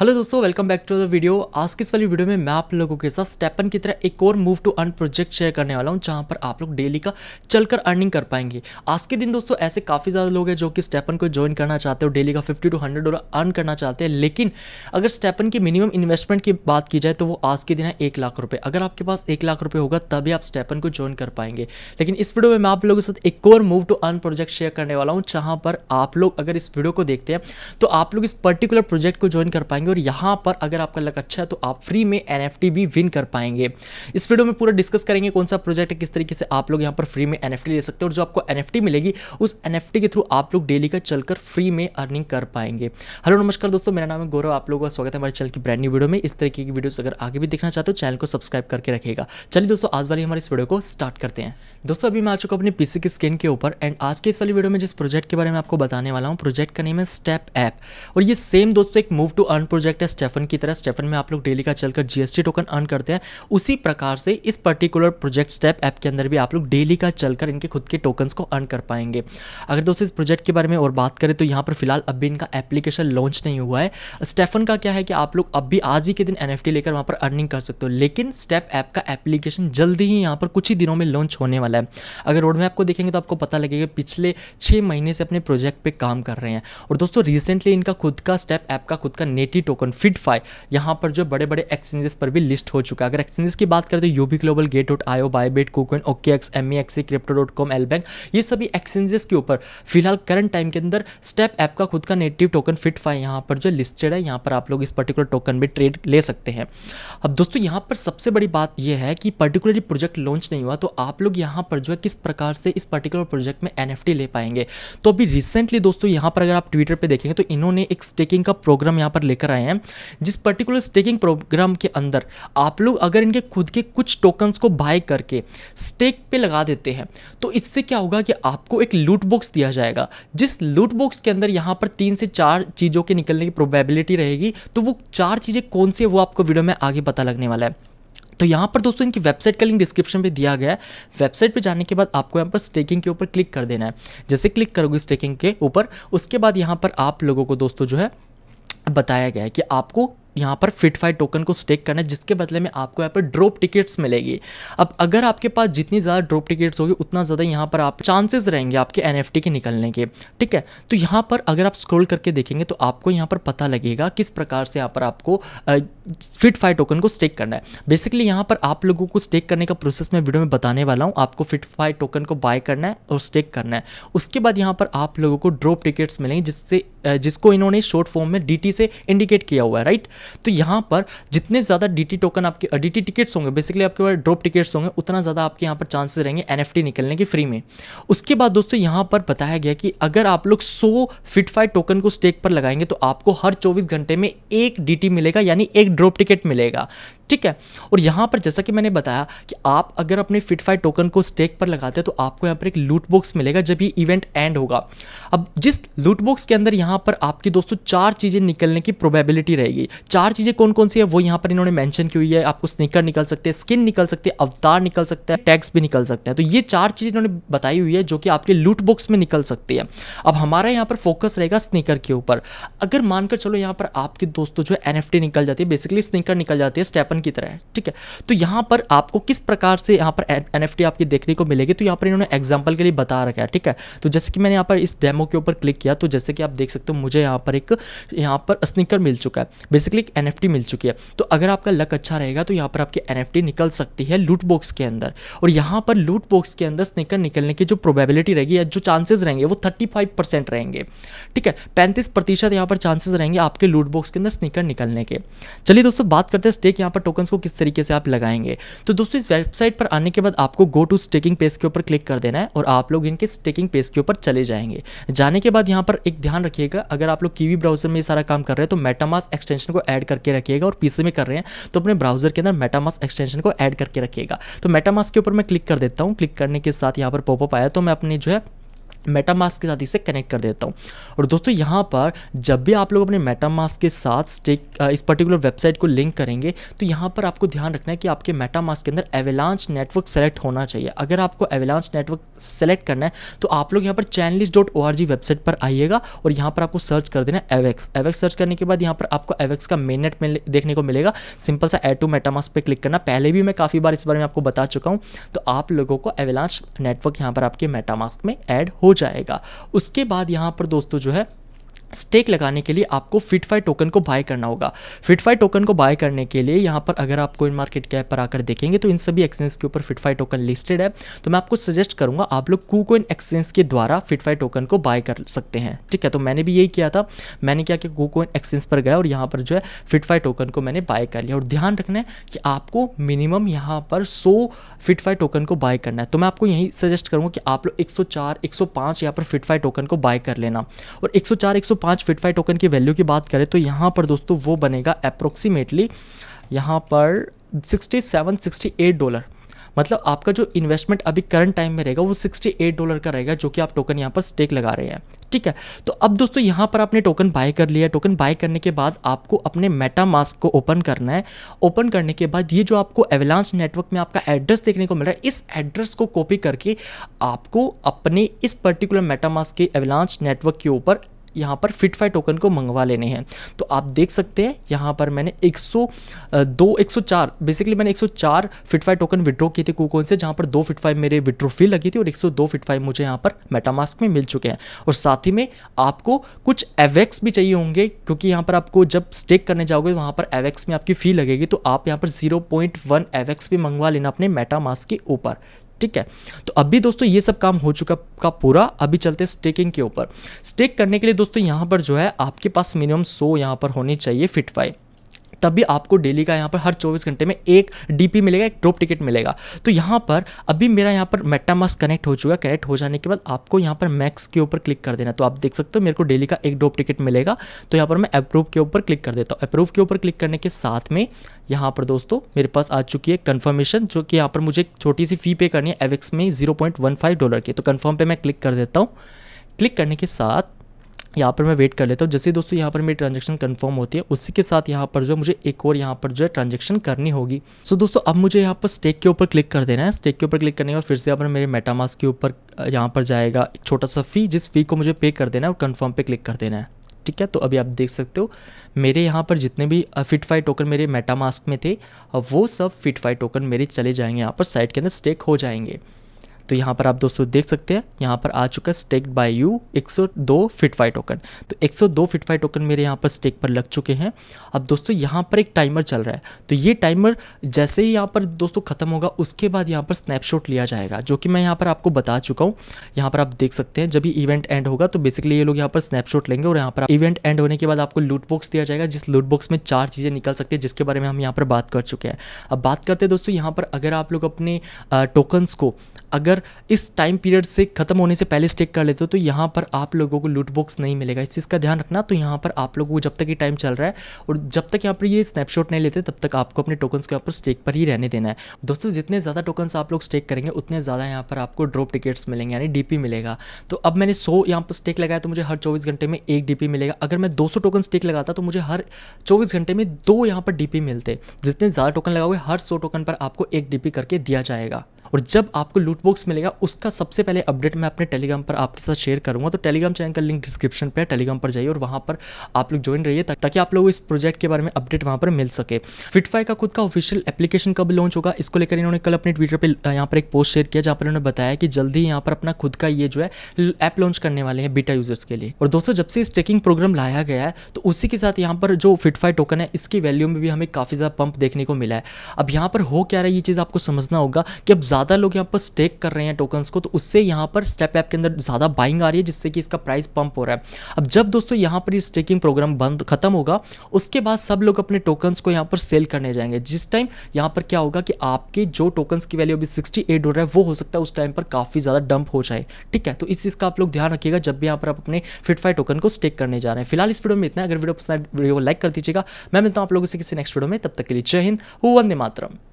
hello दोस्तों welcome back to the video आज की इस वाली वीडियो में मैं आप लोगों के साथ स्टेपन की तरह एक और move to earn project share करने वाला हूं जहां पर आप लोग डेली का चलकर अर्निंग कर पाएंगे आज के दिन दोस्तों ऐसे काफ़ी ज़्यादा लोग हैं जो कि स्टेपन को ज्वाइन करना चाहते हो डेली का fifty to hundred dollar earn करना चाहते हैं लेकिन अगर स्टेपन की मिनिमम इन्वेस्टमेंट की बात की जाए तो वो आज के दिन है एक लाख रुपये अगर आपके पास एक लाख रुपये होगा तभी आप स्टेपन को ज्वाइन कर पाएंगे लेकिन इस वीडियो में मैं आप लोगों के साथ एक और move to earn project share करने वाला हूँ जहाँ पर आप लोग अगर इस वीडियो को देखते हैं तो आप लोग इस पर्टिकुलर प्रोजेक्ट को ज्वाइन कर पाएंगे पाएंगे और यहाँ पर अगर आपका लक अच्छा है तो आप फ्री में एन भी विन कर पाएंगे इस वीडियो में पूरा डिस्कस करेंगे कौन सा प्रोजेक्ट है किस तरीके से आप लोग यहाँ पर फ्री में एन ले सकते हैं और जो आपको एन मिलेगी उस एन के थ्रू आप लोग डेली का चलकर फ्री में अर्निंग कर पाएंगे हेलो नमस्कार दोस्तों मेरा नाम है गौरव आप लोगों का स्वागत है हमारे चैनल की ब्रांड न्यू वीडियो में इस तरीके की वीडियोस अगर आगे भी देखना चाहते हो चैनल को सब्सक्राइब करके रखेगा चलिए दोस्तों आज वाली हमारे इस वीडियो को स्टार्ट करते हैं दोस्तों अभी मैं आ चुका अपने पीसी की स्क्रीन के ऊपर एंड आज के इस वाली वीडियो में जिस प्रोजेक्ट के बारे में आपको बताने वाला हूँ प्रोजेक्ट का नेम है स्टेप ऐप और ये सेम दोस्तों एक मूव टू अर्न प्रोजेक्ट है स्टेफन की तरह स्टेफन में आप लोग डेली का चलकर जीएसटी टोकन अर्न करते हैं उसी प्रकार से इस पर्टिकुलर प्रोजेक्ट स्टेप ऐप के अंदर भी आप लोग डेली का चलकर इनके खुद के टोकन को अर्न कर पाएंगे अगर दोस्तों इस प्रोजेक्ट के बारे में और बात करें तो यहाँ पर फिलहाल अब इनका एप्लीकेशन लॉन्च नहीं हुआ है स्टेफन का क्या है कि आप लोग अब आज ही के दिन एन लेकर वहाँ पर अर्निंग कर सकते हो लेकिन स्टेप ऐप का एप्लीकेशन जल्दी ही यहाँ पर कुछ ही दिनों में लॉन्च होने वाला है अगर रोड मैप को देखेंगे तो आपको पता लगेगा पिछले छः महीने से अपने प्रोजेक्ट पे काम कर रहे हैं और दोस्तों रिसेंटली इनका खुद का स्टेप ऐप का खुद का नेटिव टोकन फिट फाई यहाँ पर जो बड़े बड़े एक्सचेंजेस पर भी लिस्ट हो चुका है अगर एक्सचेंजेस की बात करें तो Huobi global Gate dot io Bybit KuCoin OKX MEXC Crypto dot com LBank ये सभी एक्सचेंजेस के ऊपर फिलहाल करंट टाइम के अंदर स्टेप ऐप का खुद का नेटिव टोकन फिट फाई यहाँ पर जो लिस्टेड है यहाँ पर आप लोग इस पर्टिकुलर टोकन में ट्रेड ले सकते हैं अब दोस्तों यहाँ पर सबसे बड़ी बात यह है कि पर्टिकुलरली प्रोजेक्ट लॉन्च नहीं हुआ तो आप लोग यहाँ पर जो है किस प्रकार से इस पर्टिकुलर प्रोजेक्ट में एन ले पाएंगे तो अभी रिसेंटली दोस्तों यहाँ पर अगर आप ट्विटर पर देखेंगे तो इन्होंने एक स्टेकिंग का प्रोग्राम यहाँ पर लेकर रहे हैं जिस पर्टिकुलर स्टेकिंग प्रोग्राम के अंदर आप लोग अगर इनके खुद के कुछ टोकन्स को बाय करके स्टेक पे लगा देते हैं तो इससे क्या होगा कि आपको एक लूट बॉक्स दिया जाएगा जिस लूट बॉक्स के अंदर यहाँ पर तीन से चार चीज़ों के निकलने की प्रोबेबिलिटी रहेगी तो वो चार चीज़ें कौन सी है वो आपको वीडियो में आगे पता लगने वाला है तो यहाँ पर दोस्तों इनकी वेबसाइट का लिंक डिस्क्रिप्शन में दिया गया है वेबसाइट पे जाने के बाद आपको यहाँ पर स्टेकिंग के ऊपर क्लिक कर देना है जैसे क्लिक करोगे स्टेकिंग के ऊपर उसके बाद यहाँ पर आप लोगों को दोस्तों जो है बताया गया है कि आपको यहाँ पर फिट फाइट टोकन को स्टेक करना है जिसके बदले में आपको यहाँ पर ड्रॉप टिकट्स मिलेगी अब अगर आपके पास जितनी ज़्यादा ड्रॉप टिकट्स होगी उतना ज़्यादा यहाँ पर आप चांसेस रहेंगे आपके एन के निकलने के ठीक है तो यहाँ पर अगर आप स्क्रोल करके देखेंगे तो आपको यहाँ पर पता लगेगा किस प्रकार से यहाँ पर आपको फिट फाइट टोकन को स्टेक करना है बेसिकली यहाँ पर आप लोगों को स्टेक करने का प्रोसेस मैं वीडियो में बताने वाला हूँ आपको फिट फाइट टोकन को बाय करना है और स्टेक करना है उसके बाद यहाँ पर आप लोगों को ड्रॉप टिकट्स मिलेंगे जिससे जिसको इन्होंने शॉर्ट फॉर्म में डीटी से इंडिकेट किया हुआ है राइट तो यहाँ पर जितने ज़्यादा डी टी टोकन आपके डी टिकट्स होंगे बेसिकली आपके पास ड्रॉप टिकट्स होंगे उतना ज़्यादा आपके यहाँ पर चांसेस रहेंगे एन निकलने के फ्री में उसके बाद दोस्तों यहाँ पर बताया गया कि अगर आप लोग सौ फिटफाई टोकन को स्टेक पर लगाएंगे तो आपको हर चौबीस घंटे में एक डी मिलेगा यानी एक ड्रॉप टिकट मिलेगा ठीक है और यहाँ पर जैसा कि मैंने बताया कि आप अगर अपने फिटफाई टोकन को स्टेक पर लगाते हैं तो आपको यहाँ पर एक लूट बॉक्स मिलेगा जब ये इवेंट एंड होगा अब जिस लूट बॉक्स के अंदर यहाँ पर आपकी दोस्तों चार चीज़ें निकलने की प्रोबेबिलिटी रहेगी चार चीज़ें कौन कौन सी है वो यहाँ पर इन्होंने मैंशन की हुई है आपको स्निकर निकल सकते हैं स्किन निकल सकते हैं अवतार निकल सकता है टैक्स भी निकल सकते हैं तो ये चार चीज़ें इन्होंने बताई हुई है जो कि आपके लूट बॉक्स में निकल सकती है अब हमारा यहाँ पर फोकस रहेगा स्निकर के ऊपर अगर मानकर चलो यहाँ पर आपके दोस्तों जो एन निकल जाती है बेसिकली स्निकर निकल जाती है स्टेपन टोकन की तरह है ठीक है तो यहाँ पर आपको किस प्रकार से यहाँ पर एन आपकी देखने को मिलेगी तो यहाँ पर इन्होंने एग्जाम्पल के लिए बता रखा है ठीक है तो जैसे कि मैंने यहाँ पर इस डेमो के ऊपर क्लिक किया तो जैसे कि आप देख सकते हो मुझे यहाँ पर एक यहाँ पर स्निकर मिल चुका है बेसिकली एक एन मिल चुकी है तो अगर आपका लक अच्छा रहेगा तो यहाँ पर आपकी एन निकल सकती है लूट बॉक्स के अंदर और यहाँ पर लूट बॉक्स के अंदर स्निकर निकलने की जो प्रोबेबिलिटी रहेगी या जो चांसेस रहेंगे वो थर्टी रहेंगे ठीक है पैंतीस प्रतिशत यहाँ पर चांसेस रहेंगे आपके लूट बॉक्स के अंदर स्निकर निकलने के चलिए दोस्तों बात करते हैं स्टेक यहाँ पर टोकन्स को किस तरीके से आप लगाएंगे तो दोस्तों इस वेबसाइट पर आने के बाद आपको गो टू स्टेकिंग पेज के ऊपर क्लिक कर देना है और आप लोग इनके स्टेकिंग पेज के ऊपर चले जाएंगे जाने के बाद यहाँ पर एक ध्यान रखिएगा अगर आप लोग कीवी ब्राउजर में ये सारा काम कर रहे हैं तो मेटामास एक्सटेंशन को ऐड करके रखिएगा और पीसी में कर रहे हैं तो अपने ब्राउजर के अंदर मेटामास एक्सटेंशन को ऐड करके रखिएगा तो मेटामास के ऊपर मैं क्लिक कर देता हूँ क्लिक करने के साथ यहाँ पर पॉपअप आया तो मैं अपने जो है मेटामास्क के साथ इसे कनेक्ट कर देता हूँ और दोस्तों यहाँ पर जब भी आप लोग अपने मेटामास्क के साथ स्टेक इस पर्टिकुलर वेबसाइट को लिंक करेंगे तो यहाँ पर आपको ध्यान रखना है कि आपके मेटामास्क के अंदर एवेलांच नेटवर्क सेलेक्ट होना चाहिए अगर आपको एवेलांच नेटवर्क सेलेक्ट करना है तो आप लोग यहाँ पर Chainlist dot O R G website पर आइएगा और यहाँ पर आपको सर्च कर देना एवेक्स एवेक्स सर्च करने के बाद यहाँ पर आपको एवेक्स का मेन नेट देखने को मिलेगा सिंपल सा एड टू मेटामास्क पर क्लिक करना पहले भी मैं काफ़ी बार इस बारे में आपको बता चुका हूँ तो आप लोगों को एवेलांच नेटवर्क यहाँ पर आपके मेटामास्क में एड हो जाएगा उसके बाद यहाँ पर दोस्तों जो है स्टेक लगाने के लिए आपको फिटफाई टोकन को बाय करना होगा फिटफाई टोकन को बाय करने के लिए यहाँ पर अगर आप कोइन मार्केट कैप पर आकर देखेंगे तो इन सभी एक्सचेंज के ऊपर फिटफाई टोकन लिस्टेड है तो मैं आपको सजेस्ट करूँगा आप लोग कूकोइन एक्सचेंज के द्वारा फिटफाई टोकन को बाय कर सकते हैं ठीक है तो मैंने भी यही किया था मैंने क्या किया कू एक्सचेंज पर गया और यहाँ पर जो है फिटफाई टोकन को मैंने बाय कर लिया और ध्यान रखना है कि आपको मिनिमम यहाँ पर सौ फिटफाई टोकन को बाय करना है तो मैं आपको यही सजेस्ट करूँगा कि आप लोग एक सौ चार यहाँ पर फिटफाई टोकन को बाय कर लेना और एक सौ 105 फिटफाई टोकन की वैल्यू की बात करें तो यहाँ पर दोस्तों वो बनेगा अप्रोक्सीमेटली यहाँ पर 67 68 डॉलर मतलब आपका जो इन्वेस्टमेंट अभी करंट टाइम में रहेगा वो 68 डॉलर का रहेगा जो कि आप टोकन यहाँ पर स्टेक लगा रहे हैं ठीक है तो अब दोस्तों यहाँ पर आपने टोकन बाय कर लिया टोकन बाय करने के बाद आपको अपने मेटा मास्क को ओपन करना है ओपन करने के बाद ये जो आपको एवलांस नेटवर्क में आपका एड्रेस देखने को मिल रहा है इस एड्रेस को कॉपी करके आपको अपने इस पर्टिकुलर मेटा मास्क के एवलांस नेटवर्क के ऊपर यहाँ पर फिटफाई टोकन को मंगवा लेने हैं तो आप देख सकते हैं यहाँ पर मैंने 102 104 बेसिकली मैंने 104 फिटफाई टोकन विड्रॉ किए थे कूकोन से जहाँ पर दो फिटफाई मेरे विड्रो फी लगी थी और 102 फिटफाई मुझे यहाँ पर मेटामास्क में मिल चुके हैं और साथ ही में आपको कुछ एवेक्स भी चाहिए होंगे क्योंकि यहाँ पर आपको जब स्टेक करने जाओगे वहाँ पर एवेक्स में आपकी फ़ी लगेगी तो आप यहाँ पर जीरो पॉइंट भी मंगवा लेना अपने मेटामास्क के ऊपर ठीक है तो अभी दोस्तों ये सब काम हो चुका का पूरा अभी चलते स्टेकिंग के ऊपर स्टेक करने के लिए दोस्तों यहाँ पर जो है आपके पास मिनिमम सो यहाँ पर होनी चाहिए फिटफाई तब भी आपको डेली का यहाँ पर हर 24 घंटे में एक डीपी मिलेगा एक ड्रॉप टिकट मिलेगा तो यहाँ पर अभी मेरा यहाँ पर मेटामास कनेक्ट हो चुका है कनेक्ट हो जाने के बाद आपको यहाँ पर मैक्स के ऊपर क्लिक कर देना तो आप देख सकते हो मेरे को डेली का एक ड्रॉप टिकट मिलेगा तो यहाँ पर मैं अप्रूव के ऊपर क्लिक कर देता हूँ अप्रूव के ऊपर क्लिक करने के साथ में यहाँ पर दोस्तों मेरे पास आ चुकी है कन्फर्मेशन जो कि यहाँ पर मुझे छोटी सी फ़ी पे करनी है एवेक्स में जीरो डॉलर की तो कन्फर्म पर मैं क्लिक कर देता हूँ क्लिक करने के साथ यहाँ पर मैं वेट कर लेता हूँ जैसे दोस्तों यहाँ पर मेरी ट्रांजेक्शन कंफर्म होती है उसी के साथ यहाँ पर जो मुझे एक और यहाँ पर जो है ट्रांजेक्शन करनी होगी सो so, दोस्तों अब मुझे यहाँ पर स्टेक के ऊपर क्लिक कर देना है स्टेक के ऊपर क्लिक करने के बाद फिर से यहाँ पर मेरे मेटामास के ऊपर यहाँ पर जाएगा एक छोटा सा फ़ी जिस फ़ी को मुझे पे कर देना है और कन्फर्म पर क्लिक कर देना है ठीक है तो अभी आप देख सकते हो मेरे यहाँ पर जितने भी फिटफाई टोकन मेरे मेटामास्क में थे वो सब फिटफाई टोकन मेरे चले जाएंगे यहाँ पर साइट के अंदर स्टेक हो जाएंगे तो यहाँ पर आप दोस्तों देख सकते हैं यहाँ पर आ चुका है stake by you 102 FitFi token तो 102 फिटफाई टोकन मेरे यहाँ पर स्टेक पर लग चुके हैं अब दोस्तों यहाँ पर एक टाइमर चल रहा है तो ये टाइमर जैसे ही यहाँ पर दोस्तों ख़त्म होगा उसके बाद यहाँ पर स्नैपशॉट लिया जाएगा जो कि मैं यहाँ पर आपको बता चुका हूँ यहाँ पर आप देख सकते हैं जब भी इवेंट एंड होगा तो बेसिकली ये लोग यहाँ पर स्नैपशॉट लेंगे और यहाँ पर इवेंट एंड होने के बाद आपको लूट बॉक्स दिया जाएगा जिस लूट बॉक्स में चार चीज़ें निकल सकती है जिसके बारे में हम यहाँ पर बात कर चुके हैं अब बात करते हैं दोस्तों यहाँ पर अगर आप लोग अपने टोकन्स को अगर अगर इस टाइम पीरियड से ख़त्म होने से पहले स्टेक कर लेते हो तो यहाँ पर आप लोगों को लूट बॉक्स नहीं मिलेगा इस चीज़ का ध्यान रखना तो यहाँ पर आप लोगों को जब तक ये टाइम चल रहा है और जब तक यहाँ पर ये स्नैपशॉट नहीं लेते तब तक आपको अपने टोकन्स को यहाँ पर स्टेक पर ही रहने देना है दोस्तों जितने ज़्यादा टोकन्स आप लोग स्टेक करेंगे उतने ज़्यादा यहाँ पर आपको ड्रॉप टिकट्स मिलेंगे यानी डी मिलेगा तो अब मैंने सौ यहाँ पर स्टेक लगाया तो मुझे हर चौबीस घंटे में एक डी मिलेगा अगर मैं दो टोकन स्टेक लगाता तो मुझे हर चौबीस घंटे में दो यहाँ पर डी मिलते जितने ज़्यादा टोकन लगाओगे हर सौ टोकन पर आपको एक डी करके दिया जाएगा और जब आपको लूट बॉक्स मिलेगा उसका सबसे पहले अपडेट मैं अपने टेलीग्राम पर आपके साथ शेयर करूंगा तो टेलीग्राम चैनल का लिंक डिस्क्रिप्शन पर टेलीग्राम पर जाइए और वहां पर आप लोग ज्वाइन रहिए ताकि आप लोगों को इस प्रोजेक्ट के बारे में अपडेट वहां पर मिल सके फिटफाई का खुद का ऑफिशियल एप्लीकेशन कब लॉन्च होगा इसको लेकर इन्होंने कल अपने ट्विटर पर यहाँ पर एक पोस्ट शेयर किया जहाँ पर उन्होंने बताया कि जल्दी यहाँ पर अपना खुद का ये जो है ऐप लॉन्च करने वाले हैं बीटा यूजर्स के लिए और दोस्तों जब से इस ट्रेकिंग प्रोग्राम लाया गया है तो उसी के साथ यहाँ पर जो फिटफाई टोकन है इसकी वैल्यू में भी हमें काफ़ी ज़्यादा पंप देखने को मिला है अब यहाँ पर हो क्या रहा है ये चीज़ आपको समझना होगा कि अब ज़्यादा लोग यहाँ पर स्टेक कर रहे हैं टोकन्स को तो उससे यहाँ पर स्टेप ऐप के अंदर ज़्यादा बाइंग आ रही है जिससे कि इसका प्राइस पंप हो रहा है अब जब दोस्तों यहाँ पर स्टेकिंग प्रोग्राम बंद खत्म होगा उसके बाद सब लोग अपने टोकन्स को यहाँ पर सेल करने जाएंगे जिस टाइम यहाँ पर क्या होगा कि आपके जो टोकन्स की वैल्यू अभी सिक्सटी एट हो रहा है वो हो सकता है उस टाइम पर काफ़ी ज़्यादा डंप हो जाए ठीक है तो इस चीज़ का आप लोग ध्यान रखिएगा जब भी यहाँ पर आप अपने फिटफाई टोकन को स्टेक करने जा रहे हैं फिलहाल इस वीडियो में इतना अगर वीडियो पसंद वीडियो को लाइक कर दीजिएगा मैं मिलता हूँ आप लोगों से किसी नेक्स्ट वीडियो में तब तक के लिए जय हिंद वंदे मातरम